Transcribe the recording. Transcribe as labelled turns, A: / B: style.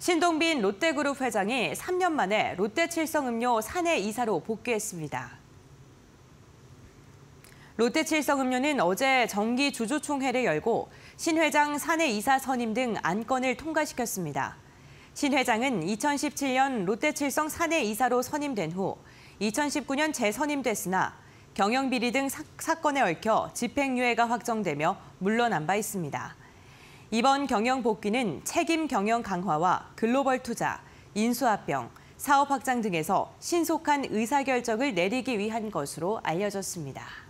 A: 신동빈 롯데그룹 회장이 3년 만에 롯데칠성음료 사내 이사로 복귀했습니다. 롯데칠성음료는 어제 정기주주총회를 열고 신 회장 사내 이사 선임 등 안건을 통과시켰습니다. 신 회장은 2017년 롯데칠성 사내 이사로 선임된 후 2019년 재선임됐으나 경영비리 등 사, 건에 얽혀 집행유예가 확정되며 물러난 바 있습니다. 이번 경영 복귀는 책임 경영 강화와 글로벌 투자, 인수합병, 사업 확장 등에서 신속한 의사결정을 내리기 위한 것으로 알려졌습니다.